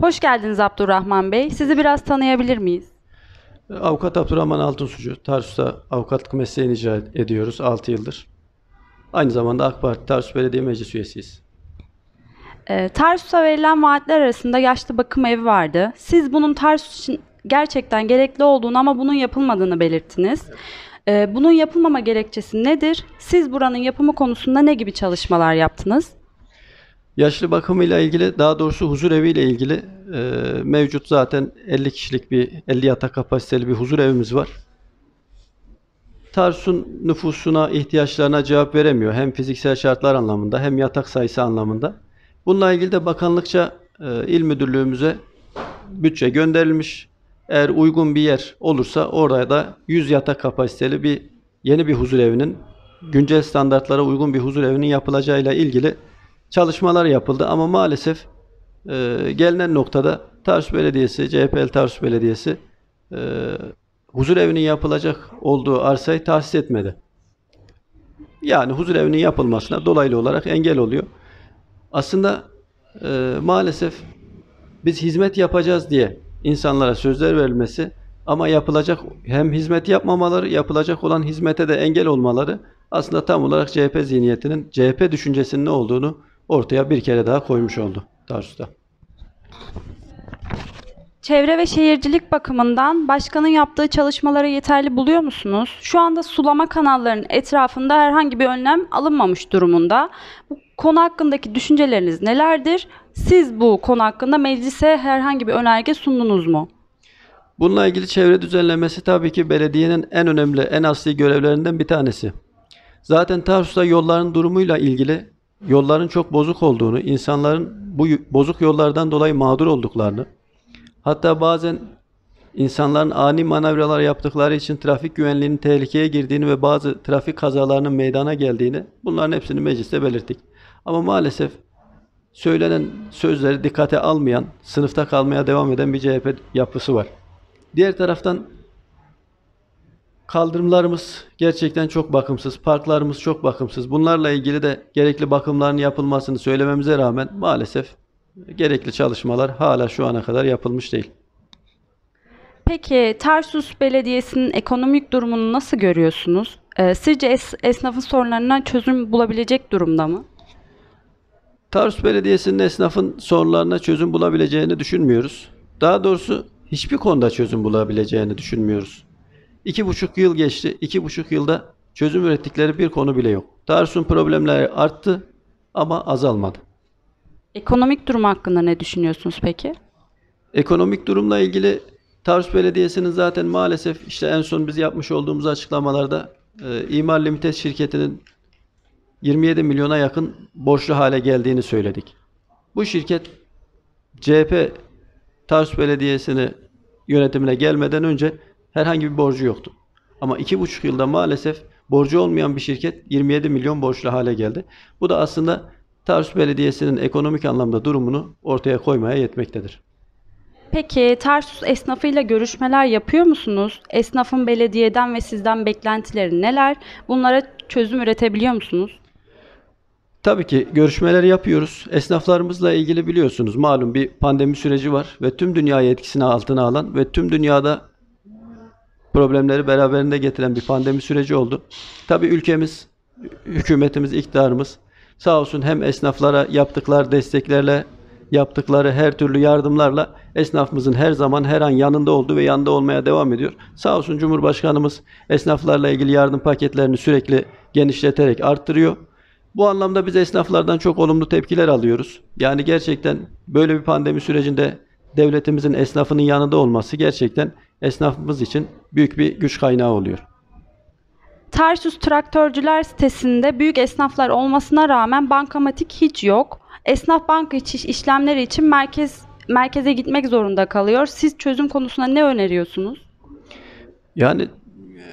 Hoş geldiniz Abdurrahman Bey. Sizi biraz tanıyabilir miyiz? Avukat Abdurrahman Altunsucu. Tarsus'ta avukatlık mesleğini icra ediyoruz 6 yıldır. Aynı zamanda AK Parti Tarsus Belediye Meclis üyesiyiz. E, Tarsus'a verilen vaatler arasında yaşlı bakım evi vardı. Siz bunun Tarsus için gerçekten gerekli olduğunu ama bunun yapılmadığını belirttiniz. E, bunun yapılmama gerekçesi nedir? Siz buranın yapımı konusunda ne gibi çalışmalar yaptınız? Yaşlı bakımıyla ilgili, daha doğrusu huzur eviyle ilgili e, mevcut zaten 50 kişilik bir, 50 yatak kapasiteli bir huzur evimiz var. Tarsun nüfusuna, ihtiyaçlarına cevap veremiyor. Hem fiziksel şartlar anlamında hem yatak sayısı anlamında. Bununla ilgili de bakanlıkça e, il müdürlüğümüze bütçe gönderilmiş. Eğer uygun bir yer olursa orada da 100 yatak kapasiteli bir yeni bir huzur evinin güncel standartlara uygun bir huzur evinin yapılacağıyla ilgili çalışmalar yapıldı ama maalesef e, gelinen noktada Tarsus Belediyesi, CHP'li Tarsus Belediyesi e, huzur evinin yapılacak olduğu arsayı tahsis etmedi. Yani huzur evinin yapılmasına dolaylı olarak engel oluyor. Aslında e, maalesef biz hizmet yapacağız diye insanlara sözler verilmesi ama yapılacak hem hizmet yapmamaları, yapılacak olan hizmete de engel olmaları aslında tam olarak CHP zihniyetinin, CHP düşüncesinin ne olduğunu ortaya bir kere daha koymuş oldu Tarsus'ta. Çevre ve şehircilik bakımından başkanın yaptığı çalışmaları yeterli buluyor musunuz? Şu anda sulama kanallarının etrafında herhangi bir önlem alınmamış durumunda. Bu konu hakkındaki düşünceleriniz nelerdir? Siz bu konu hakkında meclise herhangi bir önerge sundunuz mu? Bununla ilgili çevre düzenlemesi tabii ki belediyenin en önemli, en asli görevlerinden bir tanesi. Zaten Tarsus'ta yolların durumuyla ilgili yolların çok bozuk olduğunu, insanların bu bozuk yollardan dolayı mağdur olduklarını, hatta bazen insanların ani manevralar yaptıkları için trafik güvenliğinin tehlikeye girdiğini ve bazı trafik kazalarının meydana geldiğini, bunların hepsini mecliste belirttik. Ama maalesef söylenen sözleri dikkate almayan, sınıfta kalmaya devam eden bir CHP yapısı var. Diğer taraftan Kaldırımlarımız gerçekten çok bakımsız, parklarımız çok bakımsız. Bunlarla ilgili de gerekli bakımların yapılmasını söylememize rağmen maalesef gerekli çalışmalar hala şu ana kadar yapılmış değil. Peki Tarsus Belediyesi'nin ekonomik durumunu nasıl görüyorsunuz? Ee, sizce es esnafın sorunlarına çözüm bulabilecek durumda mı? Tarsus Belediyesi'nin esnafın sorunlarına çözüm bulabileceğini düşünmüyoruz. Daha doğrusu hiçbir konuda çözüm bulabileceğini düşünmüyoruz. İki buçuk yıl geçti. İki buçuk yılda çözüm ürettikleri bir konu bile yok. Tarsun problemleri arttı ama azalmadı. Ekonomik durum hakkında ne düşünüyorsunuz peki? Ekonomik durumla ilgili Tarsus Belediyesi'nin zaten maalesef işte en son biz yapmış olduğumuz açıklamalarda e, İmar Limited şirketinin 27 milyona yakın borçlu hale geldiğini söyledik. Bu şirket CHP Tarsus Belediyesi'ni yönetimine gelmeden önce herhangi bir borcu yoktu. Ama 2,5 yılda maalesef borcu olmayan bir şirket 27 milyon borçlu hale geldi. Bu da aslında Tarsus Belediyesi'nin ekonomik anlamda durumunu ortaya koymaya yetmektedir. Peki Tarsus esnafıyla görüşmeler yapıyor musunuz? Esnafın belediyeden ve sizden beklentileri neler? Bunlara çözüm üretebiliyor musunuz? Tabii ki görüşmeler yapıyoruz. Esnaflarımızla ilgili biliyorsunuz malum bir pandemi süreci var ve tüm dünyayı etkisine altına alan ve tüm dünyada problemleri beraberinde getiren bir pandemi süreci oldu. Tabii ülkemiz, hükümetimiz, iktidarımız sağ olsun hem esnaflara yaptıklar desteklerle yaptıkları her türlü yardımlarla esnafımızın her zaman her an yanında olduğu ve yanında olmaya devam ediyor. Sağ olsun Cumhurbaşkanımız esnaflarla ilgili yardım paketlerini sürekli genişleterek arttırıyor. Bu anlamda biz esnaflardan çok olumlu tepkiler alıyoruz. Yani gerçekten böyle bir pandemi sürecinde devletimizin esnafının yanında olması gerçekten esnafımız için büyük bir güç kaynağı oluyor. Tarsus Traktörcüler sitesinde büyük esnaflar olmasına rağmen bankamatik hiç yok. Esnaf banka iç işlemleri için merkez merkeze gitmek zorunda kalıyor. Siz çözüm konusunda ne öneriyorsunuz? Yani e,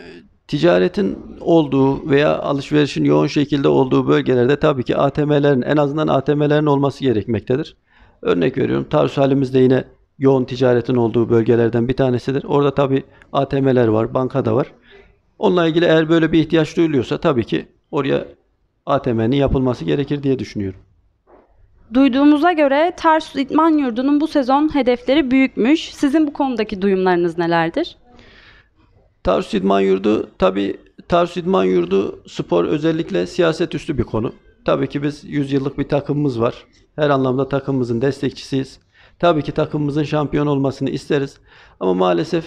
ticaretin olduğu veya alışverişin yoğun şekilde olduğu bölgelerde tabii ki ATM'lerin en azından ATM'lerin olması gerekmektedir. Örnek veriyorum Tarsus halimizde yine yoğun ticaretin olduğu bölgelerden bir tanesidir. Orada tabi ATM'ler var, banka da var. Onunla ilgili eğer böyle bir ihtiyaç duyuluyorsa tabii ki oraya ATM'nin yapılması gerekir diye düşünüyorum. Duyduğumuza göre Tarsus İtman Yurdu'nun bu sezon hedefleri büyükmüş. Sizin bu konudaki duyumlarınız nelerdir? Tarsus İdman Yurdu tabii Tarsus İdman Yurdu spor özellikle siyaset üstü bir konu. Tabii ki biz 100 yıllık bir takımımız var. Her anlamda takımımızın destekçisiyiz. Tabii ki takımımızın şampiyon olmasını isteriz. Ama maalesef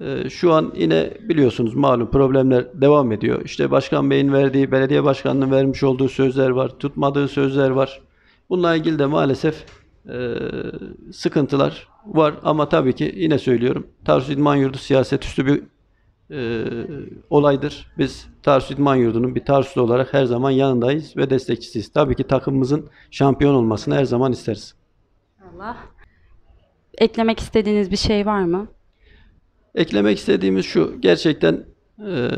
e, şu an yine biliyorsunuz malum problemler devam ediyor. İşte Başkan Bey'in verdiği, belediye başkanının vermiş olduğu sözler var, tutmadığı sözler var. Bununla ilgili de maalesef e, sıkıntılar var ama tabii ki yine söylüyorum. Tarsus İdman Yurdu siyaset üstü bir e, olaydır. Biz Tarsus İdman Yurdu'nun bir Tarsuslu olarak her zaman yanındayız ve destekçisiyiz. Tabii ki takımımızın şampiyon olmasını her zaman isteriz inşallah. Eklemek istediğiniz bir şey var mı? Eklemek istediğimiz şu. Gerçekten e,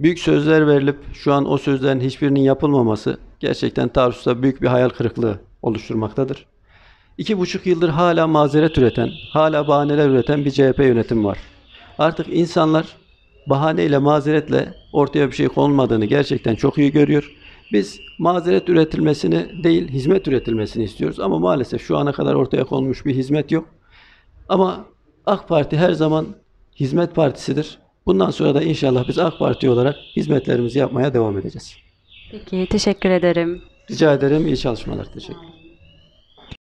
büyük sözler verilip şu an o sözlerin hiçbirinin yapılmaması gerçekten Tarsus'ta büyük bir hayal kırıklığı oluşturmaktadır. İki buçuk yıldır hala mazeret üreten, hala bahaneler üreten bir CHP yönetim var. Artık insanlar bahaneyle, mazeretle ortaya bir şey konulmadığını gerçekten çok iyi görüyor. Biz mazeret üretilmesini değil, hizmet üretilmesini istiyoruz. Ama maalesef şu ana kadar ortaya konmuş bir hizmet yok. Ama AK Parti her zaman hizmet partisidir. Bundan sonra da inşallah biz AK Parti olarak hizmetlerimizi yapmaya devam edeceğiz. Peki, teşekkür ederim. Rica ederim. iyi çalışmalar. Teşekkür.